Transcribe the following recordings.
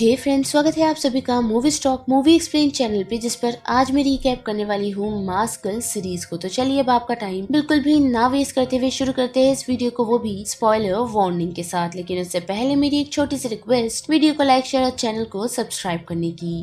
हे friends स्वागत है आप सभी का movie stock movie explain channel पे जिस पर आज मैं रिकैप करने वाली हूँ मास्क सीरीज को तो चलिए अब आपका टाइम बिल्कुल भी ना वेस्ट करते हुए शुरू करते हैं इस वीडियो को वो भी स्पॉइलर वार्निंग के साथ लेकिन उससे पहले मेरी एक छोटी सी रिक्वेस्ट वीडियो को लाइक शेयर और चैनल को सब्सक्राइब करने की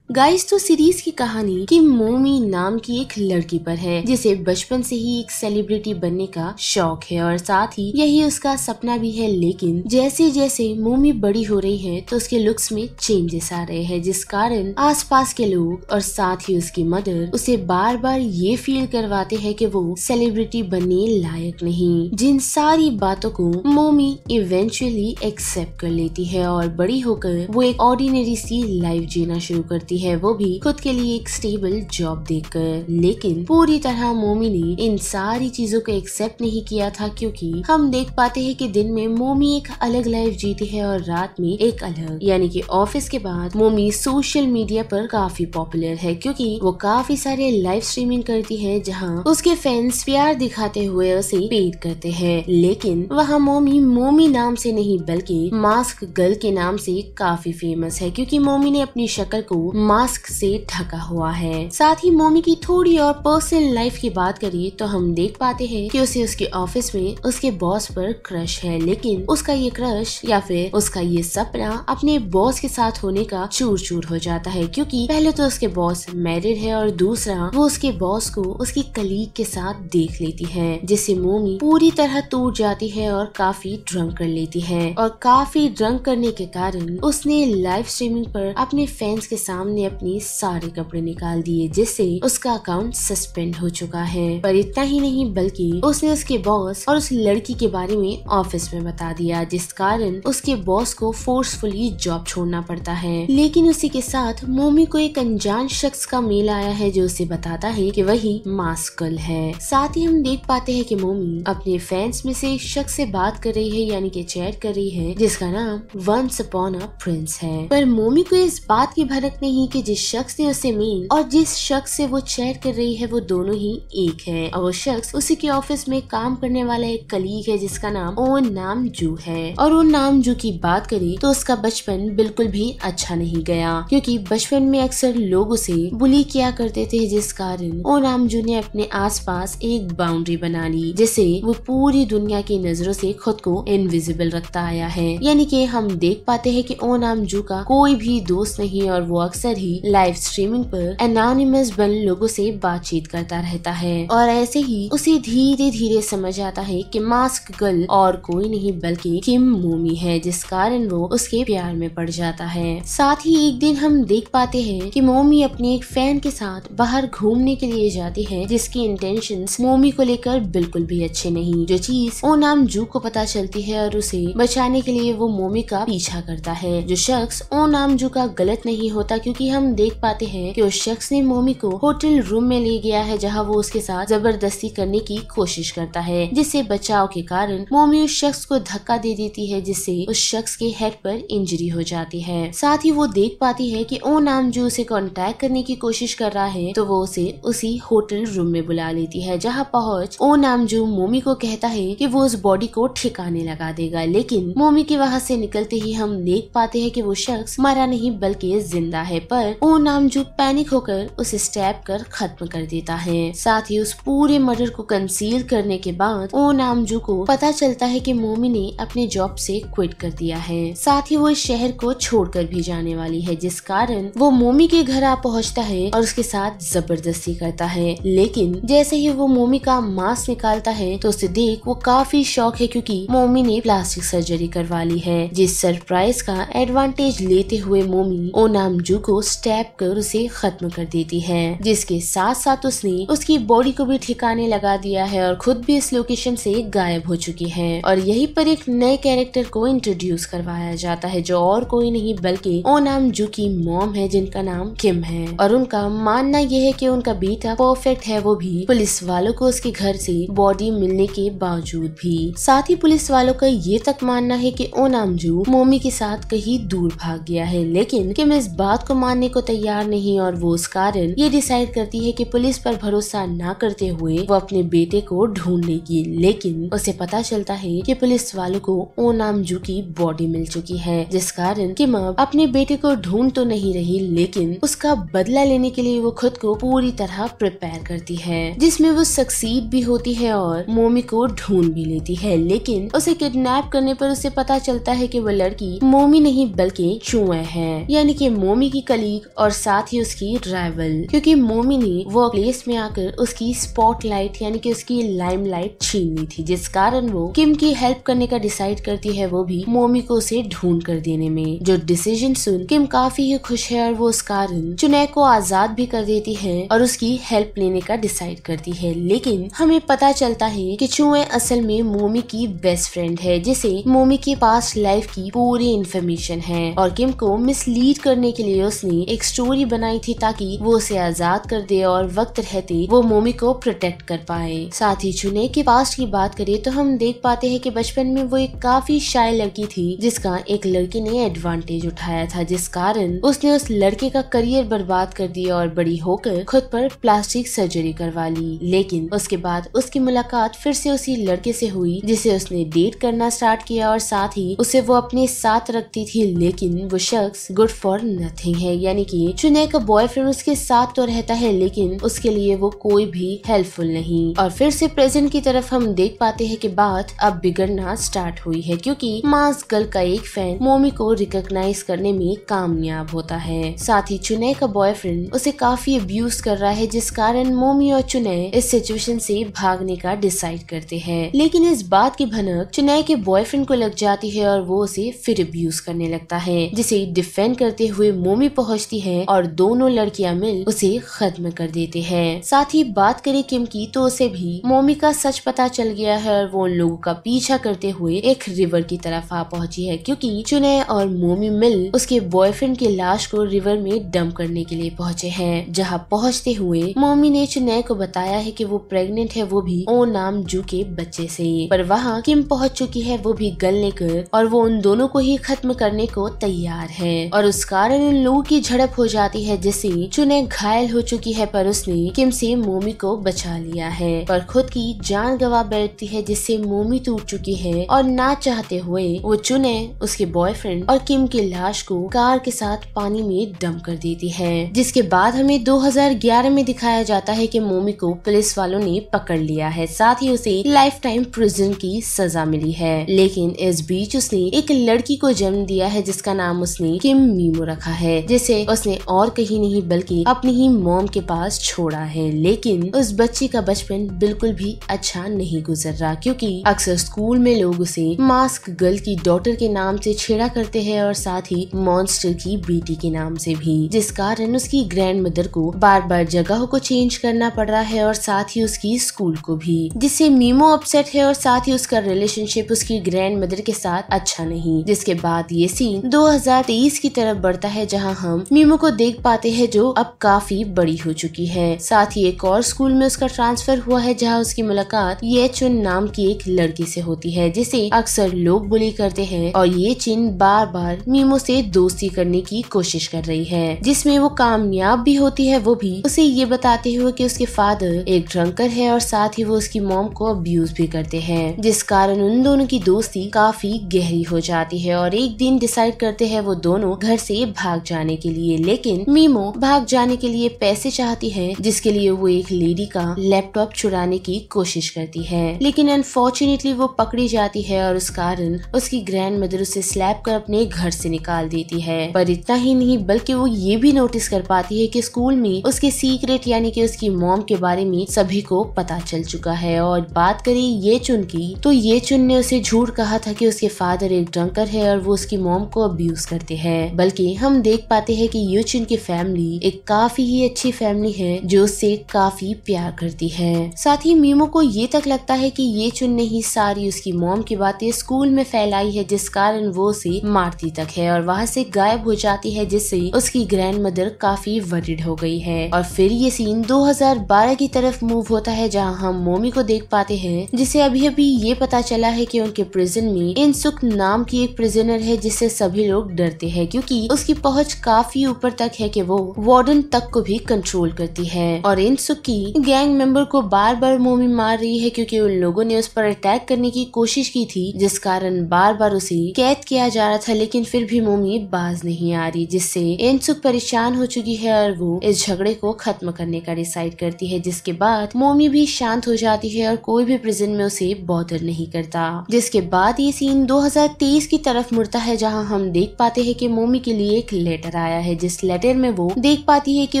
गाइस तो सीरीज की कहानी की मोमी नाम की एक लड़की पर है जिसे बचपन से ही एक सेलिब्रिटी बनने का शौक है और साथ ही यही उसका सपना भी है लेकिन जैसे जैसे मोमी बड़ी हो रही है तो उसके लुक्स में चेंजेस आ रहे हैं जिस कारण आसपास के लोग और साथ ही उसकी मदर उसे बार बार ये फील करवाते है की वो सेलिब्रिटी बनने लायक नहीं जिन सारी बातों को मोमी इवेंचुअली एक्सेप्ट कर लेती है और बड़ी होकर वो एक ऑर्डिनरी सी लाइफ जीना शुरू करती है है वो भी खुद के लिए एक स्टेबल जॉब देकर लेकिन पूरी तरह मोमी ने इन सारी चीजों को एक्सेप्ट नहीं किया था क्योंकि हम देख पाते हैं कि दिन में मोमी एक अलग लाइफ जीती है और रात में एक अलग यानी कि ऑफिस के बाद मोमी सोशल मीडिया पर काफी पॉपुलर है क्योंकि वो काफी सारे लाइव स्ट्रीमिंग करती है जहाँ उसके फैंस प्यार दिखाते हुए उसे पेट करते हैं लेकिन वहाँ मोमी मोमी नाम से नहीं बल्कि मास्क गर्ल के नाम से काफी फेमस है क्योंकि मोमी ने अपनी शक्ल को मास्क से ढका हुआ है साथ ही मोमी की थोड़ी और पर्सनल लाइफ की बात करिए तो हम देख पाते हैं कि उसे उसके ऑफिस में उसके बॉस पर क्रश है लेकिन उसका ये क्रश या फिर उसका ये सपना अपने बॉस के साथ होने का चूर चूर हो जाता है क्योंकि पहले तो उसके बॉस मैरिड है और दूसरा वो उसके बॉस को उसकी कलीग के साथ देख लेती है जिससे मोमी पूरी तरह टूट जाती है और काफी ड्रंक कर लेती है और काफी ड्रंक करने के कारण उसने लाइव स्ट्रीमिंग पर अपने फैंस के सामने ने अपने सारे कपड़े निकाल दिए जिससे उसका अकाउंट सस्पेंड हो चुका है पर इतना ही नहीं बल्कि उसने उसके बॉस और उस लड़की के बारे में ऑफिस में बता दिया जिस कारण उसके बॉस को फोर्सफुली जॉब छोड़ना पड़ता है लेकिन उसी के साथ मोमी को एक अनजान शख्स का मेल आया है जो उसे बताता है कि वही मास्कल है साथ ही हम देख पाते हैं कि मोमी अपने फैंस में से एक शख्स से बात कर रही है यानी कि चैट कर रही है जिसका नाम वंस अपॉन अ प्रिंस है पर मोमी को इस बात की भनक नहीं क्योंकि जिस शख्स ने उसे मेल और जिस शख्स से वो चैट कर रही है वो दोनों ही एक है और वो शख्स उसी के ऑफिस में काम करने वाला एक कलीग है जिसका नाम ओ नाम जू है और ओन नाम जू की बात करें तो उसका बचपन बिल्कुल भी अच्छा नहीं गया क्योंकि बचपन में अक्सर लोग उसे बुली किया करते थे जिस कारण ओ नामजू ने अपने पास एक बाउंड्री बना ली जिससे वो पूरी दुनिया की नजरों से खुद को इनविजिबल रखता आया है यानी कि हम देख पाते हैं कि ओ नामजू का कोई भी दोस्त नहीं और वो अक्सर ही लाइव स्ट्रीमिंग पर एनानिमस बन लोगों से बातचीत करता रहता है और ऐसे ही उसे धीरे धीरे समझ आता है कि मास्क गर्ल और कोई नहीं बल्कि किम मोमी है जिस कारण वो उसके प्यार में पड़ जाता है साथ ही एक दिन हम देख पाते हैं कि मोमी अपने एक फैन के साथ बाहर घूमने के लिए जाती है जिसकी इंटेंशन मोमी को लेकर बिल्कुल भी अच्छे नहीं जो चीज ओ नाम जू को पता चलती है और उसे बचाने के लिए वो मोमी का पीछा करता है जो शख्स ओ नाम जू का गलत नहीं होता क्योंकि हम देख पाते हैं कि उस शख्स ने मोमी को होटल रूम में ले गया है जहाँ वो उसके साथ जबरदस्ती करने की कोशिश करता है जिससे बचाव के कारण मोमी उस शख्स को धक्का दे देती है जिससे उस शख्स के हेड पर इंजरी हो जाती है साथ ही वो देख पाती है कि ओ नाम जो उसे कॉन्टेक्ट करने की कोशिश कर रहा है तो वो उसे उसी होटल रूम में बुला लेती है जहाँ पहुँच ओ नाम जो मोमी को कहता है की वो उस बॉडी को ठिकाने लगा देगा लेकिन मोमी के वहाँ से निकलते ही हम देख पाते हैं कि वो शख्स मरा नहीं बल्कि जिंदा है पर ओ नामजू पैनिक होकर उसे स्टैप कर खत्म कर देता है साथ ही उस पूरे मर्डर को कंसील करने के बाद ओ नामजू को पता चलता है कि मोमी ने अपने जॉब से क्विट कर दिया है साथ ही वो इस शहर को छोड़कर भी जाने वाली है जिस कारण वो मोमी के घर आ पहुँचता है और उसके साथ जबरदस्ती करता है लेकिन जैसे ही वो मोमी का मास्क निकालता है तो उसे देख वो काफी शौक है क्योंकि मोमी ने प्लास्टिक सर्जरी करवा ली है जिस सरप्राइज का एडवांटेज लेते हुए मोमी ओ नामजू को स्टैप कर उसे खत्म कर देती है जिसके साथ साथ उसने उसकी बॉडी को भी ठिकाने लगा दिया है और खुद भी इस लोकेशन से गायब हो चुकी है और यही पर एक नए कैरेक्टर को इंट्रोड्यूस करवाया जाता है जो और कोई नहीं बल्कि ओ नाम जू की मॉम है जिनका नाम किम है और उनका मानना यह है की उनका बेटा परफेक्ट है वो भी पुलिस वालों को उसके घर से बॉडी मिलने के बावजूद भी साथ ही पुलिस वालों का ये तक मानना है की नाम जू मोमी के साथ कहीं दूर भाग गया है लेकिन किम इस बात को मान मानने को तैयार नहीं और वो उस कारण ये डिसाइड करती है कि पुलिस पर भरोसा ना करते हुए वो अपने बेटे को ढूंढ लेगी लेकिन उसे पता चलता है कि पुलिस वालों को ओ नाम जू की बॉडी मिल चुकी है जिस कारण किम अपने बेटे को ढूंढ तो नहीं रही लेकिन उसका बदला लेने के लिए वो खुद को पूरी तरह प्रिपेयर करती है जिसमे वो सक्सीड भी होती है और मोमी को ढूंढ भी लेती है लेकिन उसे किडनेप करने पर उसे पता चलता है कि वो लड़की मोमी नहीं बल्कि चुए है यानी कि मोमी की कल कलीग और साथ ही उसकी ड्राइवल क्योंकि मोमी ने वो प्लेस में आकर उसकी स्पॉटलाइट यानी कि उसकी लाइमलाइट छीन ली थी जिस कारण वो किम की हेल्प करने का डिसाइड करती है वो भी मोमी को उसे ढूंढ कर देने में जो डिसीजन सुन किम काफी ही खुश है और वो उस कारण चुनै को आजाद भी कर देती है और उसकी हेल्प लेने का डिसाइड करती है लेकिन हमें पता चलता है कि चुए असल में मोमी की बेस्ट फ्रेंड है जिसे मोमी के पास लाइफ की पूरी इंफॉर्मेशन है और किम को मिसलीड करने के लिए उसने ने एक स्टोरी बनाई थी ताकि वो उसे आजाद कर दे और वक्त रहते वो मोमी को प्रोटेक्ट कर पाए साथ ही चुने के पास्ट की बात करें तो हम देख पाते हैं कि बचपन में वो एक काफी शाय लड़की थी जिसका एक लड़की ने एडवांटेज उठाया था जिस कारण उसने उस लड़के का करियर बर्बाद कर दिया और बड़ी होकर खुद पर प्लास्टिक सर्जरी करवा ली लेकिन उसके बाद उसकी मुलाकात फिर से उसी लड़के से हुई जिसे उसने डेट करना स्टार्ट किया और साथ ही उसे वो अपने साथ रखती थी लेकिन वो शख्स गुड फॉर नथिंग है यानी कि चुने का बॉयफ्रेंड उसके साथ तो रहता है लेकिन उसके लिए वो कोई भी हेल्पफुल नहीं और फिर से प्रेजेंट की तरफ हम देख पाते हैं कि बात अब बिगड़ना स्टार्ट हुई है क्योंकि मास गर्ल का एक फैन मोमी को रिकॉग्नाइज करने में कामयाब होता है साथ ही चुने का बॉयफ्रेंड उसे काफी अब्यूज कर रहा है जिस कारण मोमी और चुने इस सिचुएशन से भागने का डिसाइड करते हैं लेकिन इस बात की भनक चुनाई के बॉयफ्रेंड को लग जाती है और वो उसे फिर अब्यूज करने लगता है जिसे डिफेंड करते हुए मोमी पहुंच पहुंचती है और दोनों लड़कियां मिल उसे खत्म कर देते हैं साथ ही बात करें किम की तो उसे भी मोमी का सच पता चल गया है और वो उन लोगों का पीछा करते हुए एक रिवर की तरफ आ पहुंची है क्योंकि चुने और मोमी मिल उसके बॉयफ्रेंड की लाश को रिवर में डम करने के लिए पहुंचे हैं जहां पहुंचते हुए मोमी ने चुने को बताया है कि वो प्रेग्नेंट है वो भी ओ नाम जू के बच्चे से पर वहाँ किम पहुंच चुकी है वो भी गल लेकर और वो उन दोनों को ही खत्म करने को तैयार है और उस कारण उन लोगों की झड़प हो जाती है जिससे चुने घायल हो चुकी है पर उसने किम से मोमी को बचा लिया है पर खुद की जान गवा बैठती है जिससे मोमी टूट चुकी है और ना चाहते हुए वो चुने उसके बॉयफ्रेंड और किम की लाश को कार के साथ पानी में दम कर देती है जिसके बाद हमें 2011 में दिखाया जाता है कि मोमी को पुलिस वालों ने पकड़ लिया है साथ ही उसे लाइफ टाइम प्रिजन की सजा मिली है लेकिन इस बीच उसने एक लड़की को जन्म दिया है जिसका नाम उसने किम मीमो रखा है जिसे जिसे उसने और कहीं नहीं बल्कि अपनी ही मोम के पास छोड़ा है लेकिन उस बच्ची का बचपन बिल्कुल भी अच्छा नहीं गुजर रहा क्योंकि अक्सर स्कूल में लोग उसे मास्क गर्ल की डॉटर के नाम से छेड़ा करते हैं और साथ ही मॉन्स्टर की बेटी के नाम से भी जिस कारण उसकी ग्रैंड मदर को बार बार जगह को चेंज करना पड़ रहा है और साथ ही उसकी स्कूल को भी जिससे मीमो अपसेट है और साथ ही उसका रिलेशनशिप उसकी ग्रैंड मदर के साथ अच्छा नहीं जिसके बाद ये सीन 2023 की तरफ बढ़ता है जहाँ हम हम मीमो को देख पाते हैं जो अब काफी बड़ी हो चुकी है साथ ही एक और स्कूल में उसका ट्रांसफर हुआ है जहाँ उसकी मुलाकात ये चुन नाम की एक लड़की से होती है जिसे अक्सर लोग बुली करते हैं और ये चिन बार बार मीमो से दोस्ती करने की कोशिश कर रही है जिसमें वो कामयाब भी होती है वो भी उसे ये बताते हुए कि उसके फादर एक ड्रंकर है और साथ ही वो उसकी मॉम को अब्यूज भी करते हैं जिस कारण उन दोनों की दोस्ती काफी गहरी हो जाती है और एक दिन डिसाइड करते हैं वो दोनों घर से भाग जाने के लिए लेकिन मीमो भाग जाने के लिए पैसे चाहती है जिसके लिए वो एक लेडी का लैपटॉप चुराने की कोशिश करती है लेकिन अनफॉर्चुनेटली वो पकड़ी जाती है और उस कारण उसकी ग्रैंड मदर उसे स्लैप कर अपने घर से निकाल देती है पर इतना ही नहीं बल्कि वो ये भी नोटिस कर पाती है कि स्कूल में उसके सीक्रेट यानी कि उसकी मॉम के बारे में सभी को पता चल चुका है और बात करें ये चुन की तो ये चुन ने उसे झूठ कहा था कि उसके फादर एक ड्रंकर है और वो उसकी मॉम को अब्यूज करते हैं बल्कि हम देख पाते बताते हैं कि योचिन की फैमिली एक काफी ही अच्छी फैमिली है जो उससे काफी प्यार करती है साथ ही मीमो को ये तक लगता है कि ये चुन ने ही सारी उसकी मोम की बातें स्कूल में फैलाई है जिस कारण वो उसे मारती तक है और वहाँ से गायब हो जाती है जिससे उसकी ग्रैंड मदर काफी वरिड हो गई है और फिर ये सीन 2012 की तरफ मूव होता है जहाँ हम मोमी को देख पाते हैं जिसे अभी अभी ये पता चला है कि उनके प्रिजन में इनसुक नाम की एक प्रिजनर है जिससे सभी लोग डरते हैं क्योंकि उसकी पहुंच काफी काफी ऊपर तक है कि वो वार्डन तक को भी कंट्रोल करती है और इन सुकी गैंग मेंबर को बार बार मोमी मार रही है क्योंकि उन लोगों ने उस पर अटैक करने की कोशिश की थी जिस कारण बार बार उसे कैद किया जा रहा था लेकिन फिर भी मोमी बाज नहीं आ रही जिससे एनसुक परेशान हो चुकी है और वो इस झगड़े को खत्म करने का डिसाइड करती है जिसके बाद मोमी भी शांत हो जाती है और कोई भी प्रिजन में उसे बॉदर नहीं करता जिसके बाद ये सीन 2023 की तरफ मुड़ता है जहां हम देख पाते हैं कि मोमी के लिए एक लेटर आया आया है जिस लेटर में वो देख पाती है कि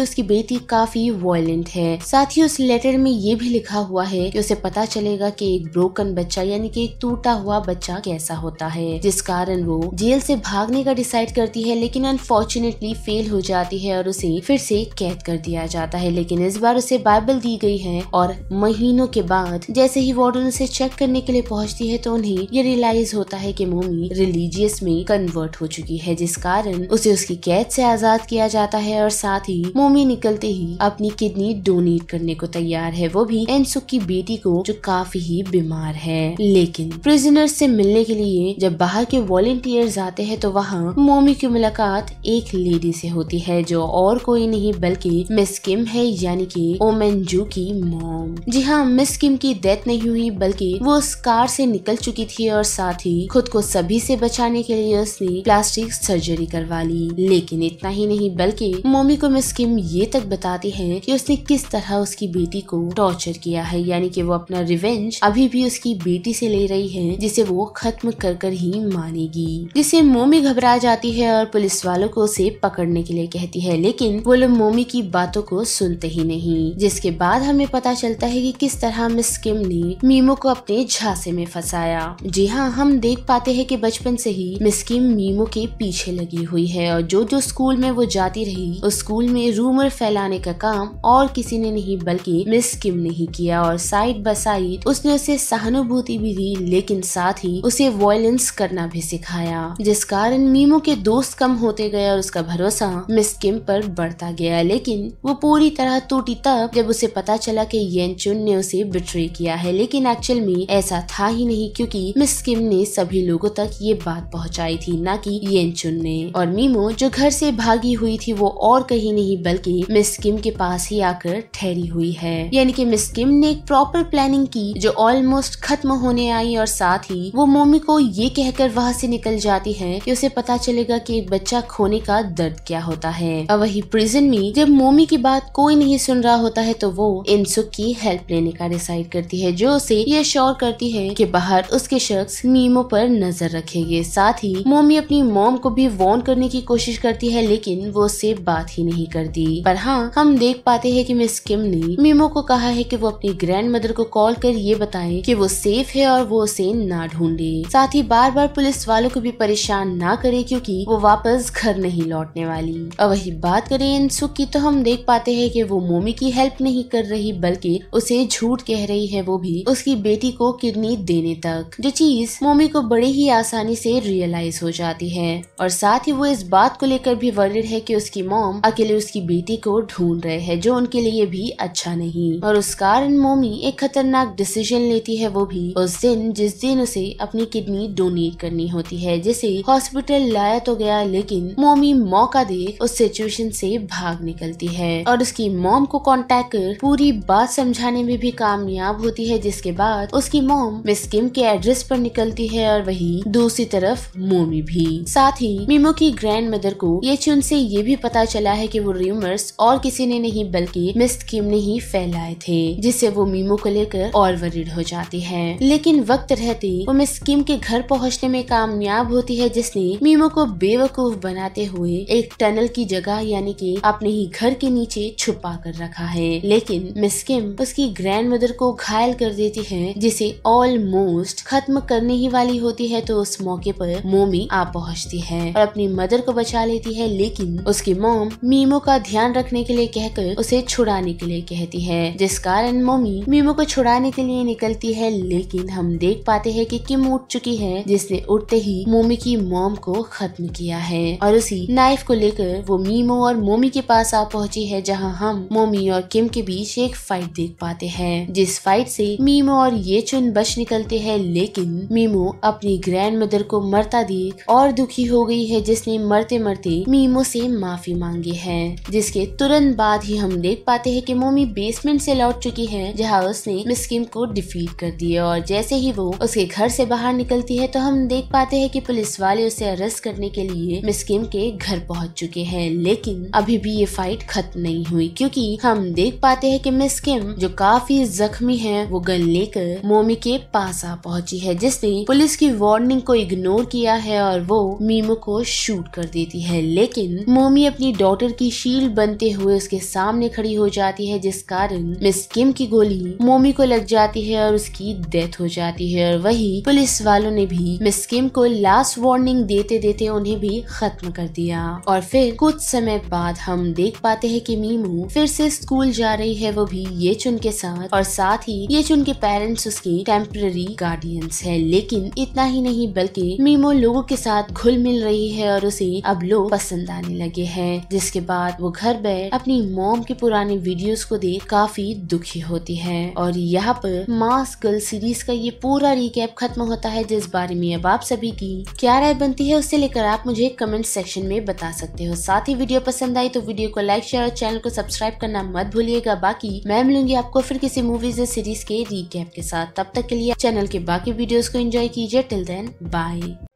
उसकी बेटी काफी वायलेंट है साथ ही उस लेटर में ये भी लिखा हुआ है कि उसे पता चलेगा कि एक ब्रोकन बच्चा यानी कि एक टूटा हुआ बच्चा कैसा होता है जिस कारण वो जेल से भागने का डिसाइड करती है लेकिन अनफॉर्चुनेटली फेल हो जाती है और उसे फिर से कैद कर दिया जाता है लेकिन इस बार उसे बाइबल दी गई है और महीनों के बाद जैसे ही वार्डन उसे चेक करने के लिए पहुंचती है तो उन्हें ये रियलाइज होता है कि मोमी रिलीजियस में कन्वर्ट हो चुकी है जिस कारण उसे उसकी कैद से से आजाद किया जाता है और साथ ही मोमी निकलते ही अपनी किडनी डोनेट करने को तैयार है वो भी एनसुक की बेटी को जो काफी ही बीमार है लेकिन प्रिजनर से मिलने के लिए जब बाहर के वॉलेंटियर आते हैं तो वहाँ मोमी की मुलाकात एक लेडी से होती है जो और कोई नहीं बल्कि मिस किम है यानी कि ओमेन जू की मॉम जी हाँ मिस किम की डेथ नहीं हुई बल्कि वो उस कार से निकल चुकी थी और साथ ही खुद को सभी से बचाने के लिए उसने प्लास्टिक सर्जरी करवा ली लेकिन इतना ही नहीं बल्कि मोमी को मिस किम ये तक बताती है कि उसने किस तरह उसकी बेटी को टॉर्चर किया है यानी कि वो अपना रिवेंज अभी भी उसकी बेटी से ले रही है जिसे वो खत्म कर कर ही मानेगी जिसे मोमी घबरा जाती है और पुलिस वालों को उसे पकड़ने के लिए कहती है लेकिन वो लोग मोमी की बातों को सुनते ही नहीं जिसके बाद हमें पता चलता है कि किस तरह मिस किम ने मीमो को अपने झांसे में फंसाया जी हाँ हम देख पाते हैं कि बचपन से ही मिस किम मीमो के पीछे लगी हुई है और जो जो स्कूल स्कूल में वो जाती रही उस स्कूल में रूमर फैलाने का काम और किसी ने नहीं बल्कि मिस किम ने ही किया और साइड बसाइड उसने उसे सहानुभूति भी दी लेकिन साथ ही उसे वॉयलेंस करना भी सिखाया जिस कारण मीमो के दोस्त कम होते गए और उसका भरोसा मिस किम पर बढ़ता गया लेकिन वो पूरी तरह टूटी तब जब उसे पता चला कि चुन ने उसे बिट्रे किया है लेकिन एक्चुअल में ऐसा था ही नहीं क्योंकि मिस किम ने सभी लोगों तक ये बात पहुंचाई थी ना कि चुन ने और मीमो जो घर से भागी हुई थी वो और कहीं नहीं बल्कि मिस किम के पास ही आकर ठहरी हुई है यानी कि मिस किम ने एक प्रॉपर प्लानिंग की जो ऑलमोस्ट खत्म होने आई और साथ ही वो मोमी को ये कहकर वहाँ से निकल जाती है कि उसे पता चलेगा कि एक बच्चा खोने का दर्द क्या होता है और वही प्रिजन में जब मोमी की बात कोई नहीं सुन रहा होता है तो वो इनसुक की हेल्प लेने का डिसाइड करती है जो उसे ये श्योर करती है कि बाहर उसके शख्स मीमो पर नजर रखेंगे साथ ही मोमी अपनी मोम को भी वॉर्न करने की कोशिश करती है है लेकिन वो सिर्फ बात ही नहीं करती पर हाँ हम देख पाते हैं कि मिस किम ने मीमो को कहा है कि वो अपनी ग्रैंड मदर को कॉल कर ये बताए कि वो सेफ है और वो उसे ना ढूंढे साथ ही बार बार पुलिस वालों को भी परेशान ना करे क्योंकि वो वापस घर नहीं लौटने वाली और वही बात करें सुख की तो हम देख पाते हैं कि वो मोमी की हेल्प नहीं कर रही बल्कि उसे झूठ कह रही है वो भी उसकी बेटी को किडनी देने तक जो चीज मोमी को बड़े ही आसानी से रियलाइज हो जाती है और साथ ही वो इस बात को लेकर भी वर्ड है कि उसकी मोम अकेले उसकी बेटी को ढूंढ रहे हैं जो उनके लिए भी अच्छा नहीं और उस कारण मोमी एक खतरनाक डिसीजन लेती है वो भी उस दिन जिस दिन उसे अपनी किडनी डोनेट करनी होती है जिसे हॉस्पिटल लाया तो गया लेकिन मोमी मौका देख उस सिचुएशन से भाग निकलती है और उसकी मोम को कॉन्टेक्ट कर पूरी बात समझाने में भी कामयाब होती है जिसके बाद उसकी मोम मिस किम के एड्रेस पर निकलती है और वही दूसरी तरफ मोमी भी साथ ही मीमो की ग्रैंड मदर को ये ये से ये भी पता चला है कि वो र्यूमर्स और किसी ने नहीं बल्कि मिस किम ने ही फैलाए थे जिससे वो मीमो को लेकर और वरीड हो जाती है लेकिन वक्त रहते वो मिस किम के घर पहुंचने में कामयाब होती है जिसने मीमो को बेवकूफ बनाते हुए एक टनल की जगह यानी कि अपने ही घर के नीचे छुपा कर रखा है लेकिन मिस किम उसकी ग्रैंड मदर को घायल कर देती है जिसे ऑलमोस्ट खत्म करने ही वाली होती है तो उस मौके पर मोमी आ पहुंचती है और अपनी मदर को बचा लेती है है लेकिन उसकी मोम मीमो का ध्यान रखने के लिए कहकर उसे छुड़ाने के लिए कहती है जिस कारण मोमी मीमो को छुड़ाने के लिए निकलती है लेकिन हम देख पाते हैं कि किम उठ चुकी है जिसने उठते ही मोमी की मोम को खत्म किया है और उसी नाइफ को लेकर वो मीमो और मोमी के पास आ पहुंची है जहाँ हम मोमी और किम के बीच एक फाइट देख पाते हैं जिस फाइट से मीमो और ये चुन बच निकलते हैं लेकिन मीमो अपनी ग्रैंड मदर को मरता देख और दुखी हो गई है जिसने मरते मरते मीमो से माफी मांगी है जिसके तुरंत बाद ही हम देख पाते हैं कि मोमी बेसमेंट से लौट चुकी है जहाँ उसने मिस किम को डिफीट कर दिया और जैसे ही वो उसके घर से बाहर निकलती है तो हम देख पाते हैं कि पुलिस वाले उसे अरेस्ट करने के लिए मिस किम के घर पहुंच चुके हैं लेकिन अभी भी ये फाइट खत्म नहीं हुई क्योंकि हम देख पाते हैं कि मिस किम जो काफी जख्मी है वो गन लेकर मोमी के पास आ पहुंची है जिसने पुलिस की वार्निंग को इग्नोर किया है और वो मीमो को शूट कर देती है लेकिन मोमी अपनी डॉटर की शील्ड बनते हुए उसके सामने खड़ी हो जाती है जिस कारण मिस किम की गोली मोमी को लग जाती है और उसकी डेथ हो जाती है और वही पुलिस वालों ने भी मिस किम को लास्ट वार्निंग देते देते उन्हें भी खत्म कर दिया और फिर कुछ समय बाद हम देख पाते हैं कि मीमू फिर से स्कूल जा रही है वो भी ये चुन के साथ और साथ ही ये चुन के पेरेंट्स उसके टेम्पररी गार्डियंस है लेकिन इतना ही नहीं बल्कि मीमो लोगों के साथ घुल मिल रही है और उसे अब लोग पसंद पसंद आने लगे हैं जिसके बाद वो घर बैठ अपनी मोम के पुराने वीडियोस को देख काफी दुखी होती है और यहाँ पर मास गर्ल सीरीज का ये पूरा रिकेप खत्म होता है जिस बारे में अब आप सभी की क्या राय बनती है उससे लेकर आप मुझे कमेंट सेक्शन में बता सकते हो साथ ही वीडियो पसंद आई तो वीडियो को लाइक शेयर और चैनल को सब्सक्राइब करना मत भूलिएगा बाकी मैं मिलूंगी आपको फिर किसी मूवीज या सीरीज के रिकेप के साथ तब तक के लिए चैनल के बाकी वीडियोस को एंजॉय कीजिए टिल देन बाय